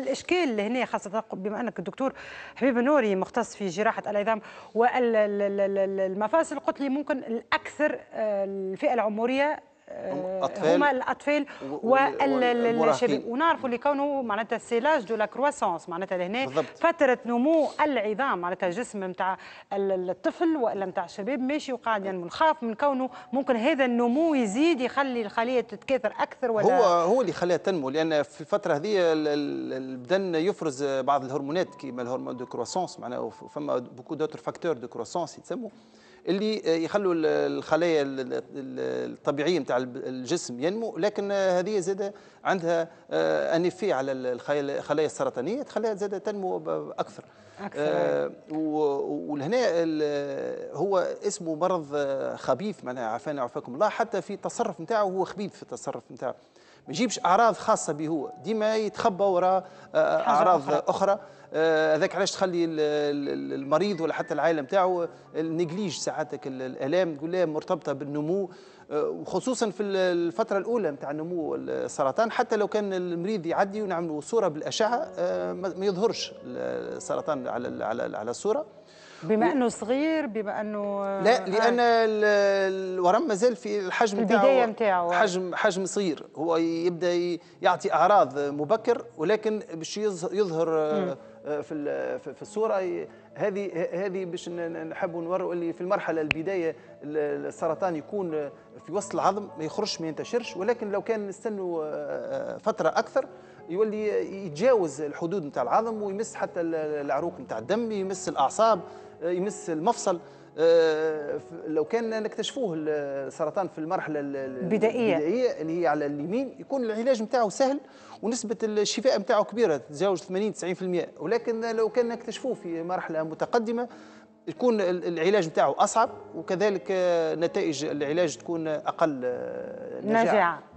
الاشكال هنا خاصه بما انك الدكتور حبيب نوري مختص في جراحه العظام والمفاصل قلت لي ممكن الاكثر آه، الفئه العمريه آه، هما الاطفال والشباب ونعرفوا اللي كونه معناتها سيلاج دو لا كرواسونس معناتها لهنا فتره نمو العظام معناتها الجسم نتاع الطفل والا نتاع الشباب ماشي وقاعد يعني منخاف من كونه ممكن هذا النمو يزيد يخلي الخليه تتكاثر اكثر ولا هو هو اللي خلاها تنمو لان في الفتره هذه البدن يفرز بعض الهرمونات كيما الهرمون دو كرواسونس معناها فما بوكو دوتر فاكتور دو كرواسونس يتسموا اللي يخلوا الخلايا الطبيعيه نتاع الجسم ينمو لكن هذه زاده عندها آه، انيفي على الخلايا السرطانيه تخليها زاده تنمو اكثر أكثر. آه، ولهنا هو اسمه مرض آه، خبيث معناها عافانا وعافاكم الله حتى في التصرف نتاعو هو خبيث في التصرف نتاعو ما يجيبش اعراض خاصه به هو ديما يتخبى وراء اعراض اخرى, أخرى آه، هذاك علاش تخلي المريض ولا حتى العائله نتاعو نجليج ساعاتك الالام تقول لها مرتبطه بالنمو آه، وخصوصا في الفتره الاولى نتاع نمو السرطان حتى لو كان المريض يعدي ونعملوا صوره بالاشعه آه، ما يظهرش السرطان على على على الصوره بما انه صغير بما انه لا لان الورم مازال في الحجم نتاعو البدايه نتاعو حجم حجم صغير هو يبدا يعطي اعراض مبكر ولكن باش يظهر في في الصوره هذه هذه باش نحبوا نوروا اللي في المرحله البدايه السرطان يكون في وسط العظم ما يخرجش ما ينتشرش ولكن لو كان نستنوا آه، آه، فتره اكثر يولي يتجاوز الحدود نتاع العظم ويمس حتى العروق نتاع الدم يمس الاعصاب آه، يمس المفصل لو كان نكتشفوه السرطان في المرحله البدائيه البدائيه اللي هي على اليمين يكون العلاج نتاعو سهل ونسبه الشفاء نتاعو كبيره تتجاوز 80 90% ولكن لو كان نكتشفوه في مرحله متقدمه يكون العلاج نتاعو اصعب وكذلك آه، نتائج العلاج تكون اقل آه، نجاعه, نجاعة.